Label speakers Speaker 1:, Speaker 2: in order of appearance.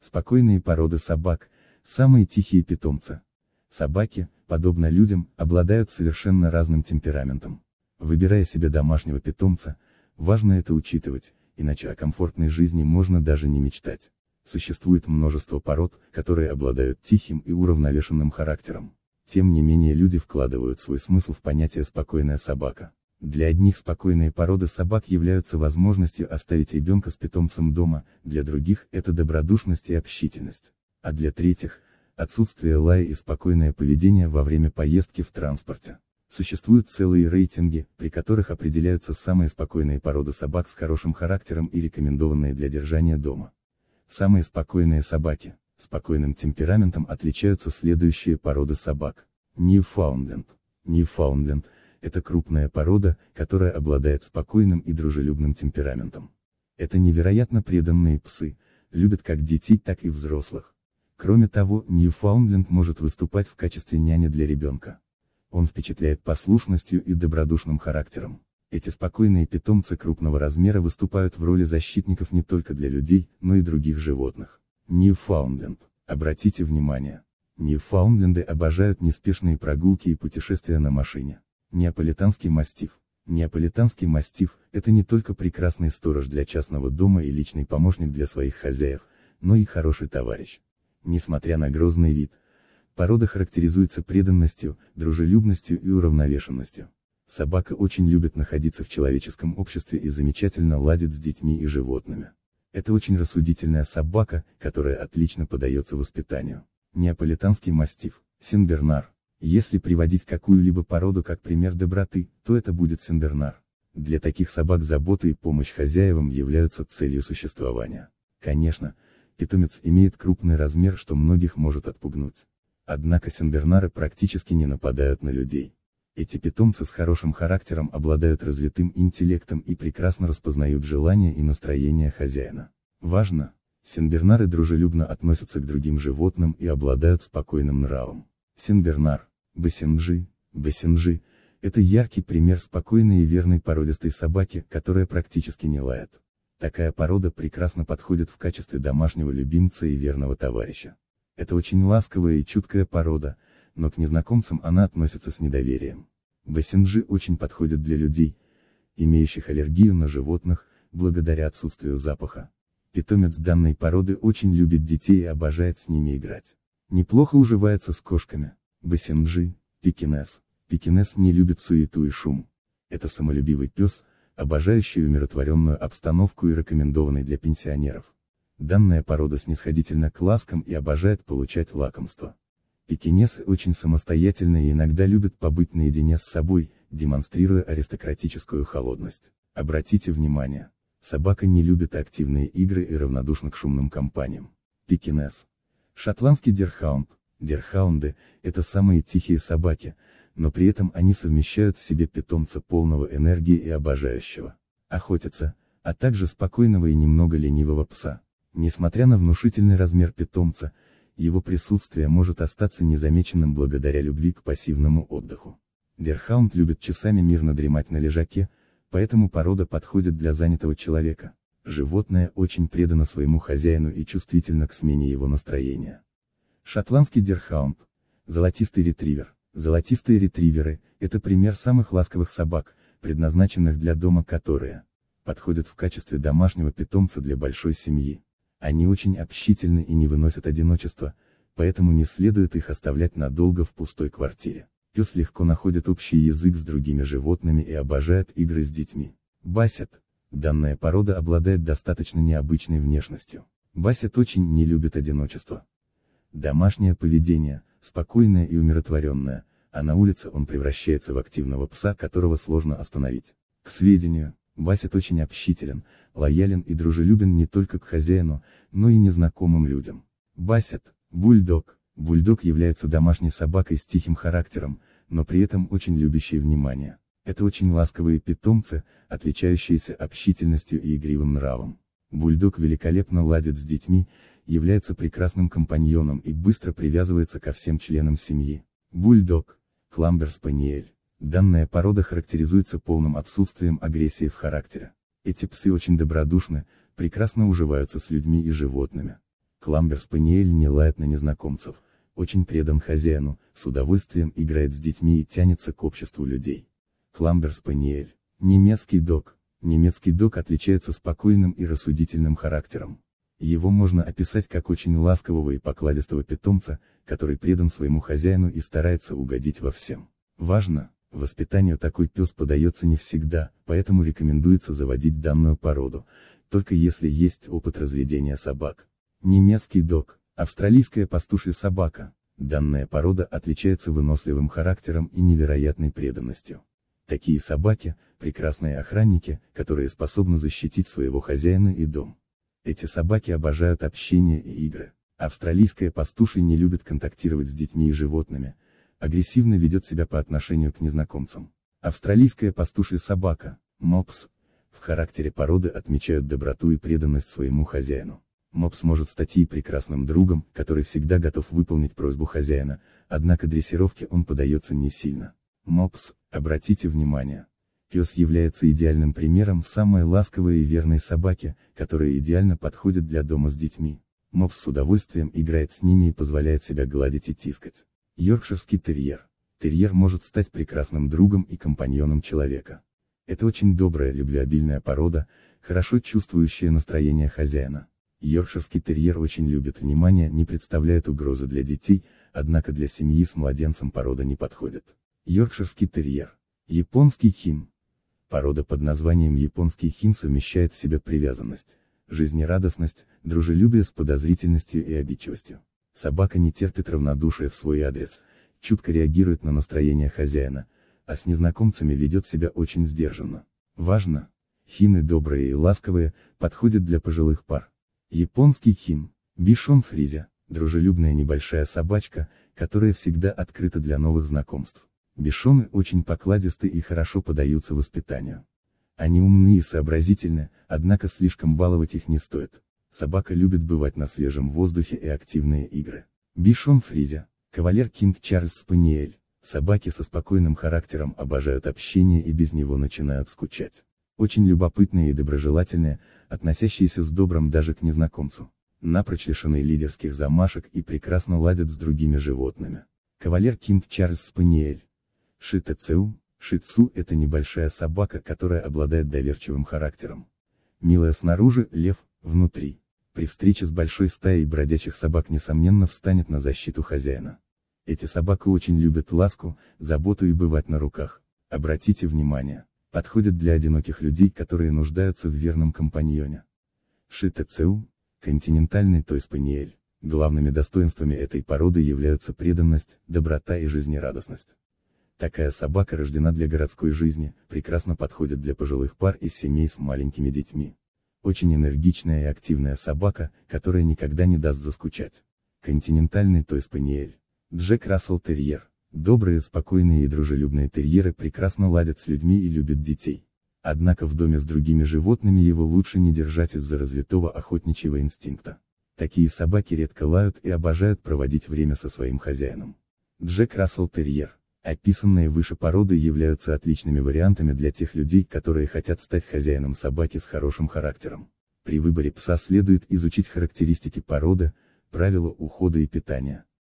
Speaker 1: Спокойные породы собак – самые тихие питомцы. Собаки, подобно людям, обладают совершенно разным темпераментом. Выбирая себе домашнего питомца, важно это учитывать, иначе о комфортной жизни можно даже не мечтать. Существует множество пород, которые обладают тихим и уравновешенным характером. Тем не менее люди вкладывают свой смысл в понятие «спокойная собака». Для одних спокойные породы собак являются возможностью оставить ребенка с питомцем дома, для других это добродушность и общительность. А для третьих, отсутствие лая и спокойное поведение во время поездки в транспорте. Существуют целые рейтинги, при которых определяются самые спокойные породы собак с хорошим характером и рекомендованные для держания дома. Самые спокойные собаки. Спокойным темпераментом отличаются следующие породы собак. Ньюфаундленд. Ньюфаундленд – это крупная порода, которая обладает спокойным и дружелюбным темпераментом. Это невероятно преданные псы, любят как детей, так и взрослых. Кроме того, Ньюфаундленд может выступать в качестве няни для ребенка. Он впечатляет послушностью и добродушным характером. Эти спокойные питомцы крупного размера выступают в роли защитников не только для людей, но и других животных. Ньюфаундленд. Обратите внимание. Ньюфаундленды обожают неспешные прогулки и путешествия на машине. Неаполитанский мастиф. Неаполитанский мастиф – это не только прекрасный сторож для частного дома и личный помощник для своих хозяев, но и хороший товарищ. Несмотря на грозный вид, порода характеризуется преданностью, дружелюбностью и уравновешенностью. Собака очень любит находиться в человеческом обществе и замечательно ладит с детьми и животными. Это очень рассудительная собака, которая отлично подается воспитанию. Неаполитанский мастиф, Синбернар. Если приводить какую-либо породу как пример доброты, то это будет Сенбернар. Для таких собак забота и помощь хозяевам являются целью существования. Конечно, питомец имеет крупный размер, что многих может отпугнуть. Однако сенбернары практически не нападают на людей. Эти питомцы с хорошим характером обладают развитым интеллектом и прекрасно распознают желания и настроения хозяина. Важно, сенбернары дружелюбно относятся к другим животным и обладают спокойным нравом. Сенбернар, Бассенджи, Бассенджи – это яркий пример спокойной и верной породистой собаки, которая практически не лает. Такая порода прекрасно подходит в качестве домашнего любимца и верного товарища. Это очень ласковая и чуткая порода, но к незнакомцам она относится с недоверием. Бассенджи очень подходит для людей, имеющих аллергию на животных, благодаря отсутствию запаха. Питомец данной породы очень любит детей и обожает с ними играть. Неплохо уживается с кошками. Басенджи, пекинес. Пекинес не любит суету и шум. Это самолюбивый пес, обожающий умиротворенную обстановку и рекомендованный для пенсионеров. Данная порода снисходительна к ласкам и обожает получать лакомство. Пекинесы очень самостоятельны и иногда любят побыть наедине с собой, демонстрируя аристократическую холодность. Обратите внимание, собака не любит активные игры и равнодушна к шумным компаниям. Пекинес Шотландский дирхаунд. Дирхаунды – это самые тихие собаки, но при этом они совмещают в себе питомца полного энергии и обожающего. Охотятся, а также спокойного и немного ленивого пса. Несмотря на внушительный размер питомца, его присутствие может остаться незамеченным благодаря любви к пассивному отдыху. Дерхаунд любит часами мирно дремать на лежаке, поэтому порода подходит для занятого человека. Животное очень предано своему хозяину и чувствительно к смене его настроения. Шотландский дерхаунд, золотистый ретривер. Золотистые ретриверы – это пример самых ласковых собак, предназначенных для дома которые подходят в качестве домашнего питомца для большой семьи. Они очень общительны и не выносят одиночества, поэтому не следует их оставлять надолго в пустой квартире. Пес легко находит общий язык с другими животными и обожает игры с детьми. Басет, Данная порода обладает достаточно необычной внешностью. Басет очень не любит одиночество. Домашнее поведение, спокойное и умиротворенное, а на улице он превращается в активного пса, которого сложно остановить. К сведению, Басет очень общителен, лоялен и дружелюбен не только к хозяину, но и незнакомым людям. Басет, бульдог. Бульдог является домашней собакой с тихим характером, но при этом очень любящей внимание. Это очень ласковые питомцы, отличающиеся общительностью и игривым нравом. Бульдог великолепно ладит с детьми, является прекрасным компаньоном и быстро привязывается ко всем членам семьи. Бульдог, Кламбер Спаниель. Данная порода характеризуется полным отсутствием агрессии в характере. Эти псы очень добродушны, прекрасно уживаются с людьми и животными. Кламбер Спаниель не лает на незнакомцев, очень предан хозяину, с удовольствием играет с детьми и тянется к обществу людей. Фламбер Спаниель. Немецкий дог. Немецкий дог отличается спокойным и рассудительным характером. Его можно описать как очень ласкового и покладистого питомца, который предан своему хозяину и старается угодить во всем. Важно, воспитанию такой пес подается не всегда, поэтому рекомендуется заводить данную породу, только если есть опыт разведения собак. Немецкий дог, австралийская пастушья собака, данная порода отличается выносливым характером и невероятной преданностью. Такие собаки – прекрасные охранники, которые способны защитить своего хозяина и дом. Эти собаки обожают общение и игры. Австралийская пастуши не любит контактировать с детьми и животными, агрессивно ведет себя по отношению к незнакомцам. Австралийская пастушья собака, мопс, в характере породы отмечают доброту и преданность своему хозяину. Мопс может стать и прекрасным другом, который всегда готов выполнить просьбу хозяина, однако дрессировке он подается не сильно. Мопс, обратите внимание. Пес является идеальным примером самой ласковой и верной собаки, которая идеально подходит для дома с детьми. Мопс с удовольствием играет с ними и позволяет себя гладить и тискать. Йоркширский терьер. Терьер может стать прекрасным другом и компаньоном человека. Это очень добрая, любвеобильная порода, хорошо чувствующая настроение хозяина. Йоркширский терьер очень любит внимание, не представляет угрозы для детей, однако для семьи с младенцем порода не подходит. Йоркширский терьер. Японский хин. Порода под названием японский хин совмещает в себе привязанность, жизнерадостность, дружелюбие с подозрительностью и обидчивостью. Собака не терпит равнодушия в свой адрес, чутко реагирует на настроение хозяина, а с незнакомцами ведет себя очень сдержанно. Важно! Хины добрые и ласковые, подходят для пожилых пар. Японский хин, бишон фризе, дружелюбная небольшая собачка, которая всегда открыта для новых знакомств. Бешоны очень покладисты и хорошо подаются воспитанию. Они умны и сообразительны, однако слишком баловать их не стоит. Собака любит бывать на свежем воздухе и активные игры. Бишон Фризе, кавалер Кинг Чарльз Спаниель, собаки со спокойным характером обожают общение и без него начинают скучать. Очень любопытные и доброжелательные, относящиеся с добром даже к незнакомцу. Напрочь лишены лидерских замашек и прекрасно ладят с другими животными. Кавалер Кинг Чарльз Спаниель, Шитоцеум, шицу – это небольшая собака, которая обладает доверчивым характером. Милая снаружи, лев – внутри. При встрече с большой стаей бродячих собак несомненно встанет на защиту хозяина. Эти собаки очень любят ласку, заботу и бывать на руках. Обратите внимание, подходят для одиноких людей, которые нуждаются в верном компаньоне. Шитоцеум – континентальный тойспаниель. Главными достоинствами этой породы являются преданность, доброта и жизнерадостность. Такая собака рождена для городской жизни, прекрасно подходит для пожилых пар и семей с маленькими детьми. Очень энергичная и активная собака, которая никогда не даст заскучать. Континентальный той спаниель. Джек Рассел Терьер. Добрые, спокойные и дружелюбные терьеры прекрасно ладят с людьми и любят детей. Однако в доме с другими животными его лучше не держать из-за развитого охотничьего инстинкта. Такие собаки редко лают и обожают проводить время со своим хозяином. Джек Рассел Терьер. Описанные выше породы являются отличными вариантами для тех людей, которые хотят стать хозяином собаки с хорошим характером. При выборе пса следует изучить характеристики породы, правила ухода и питания.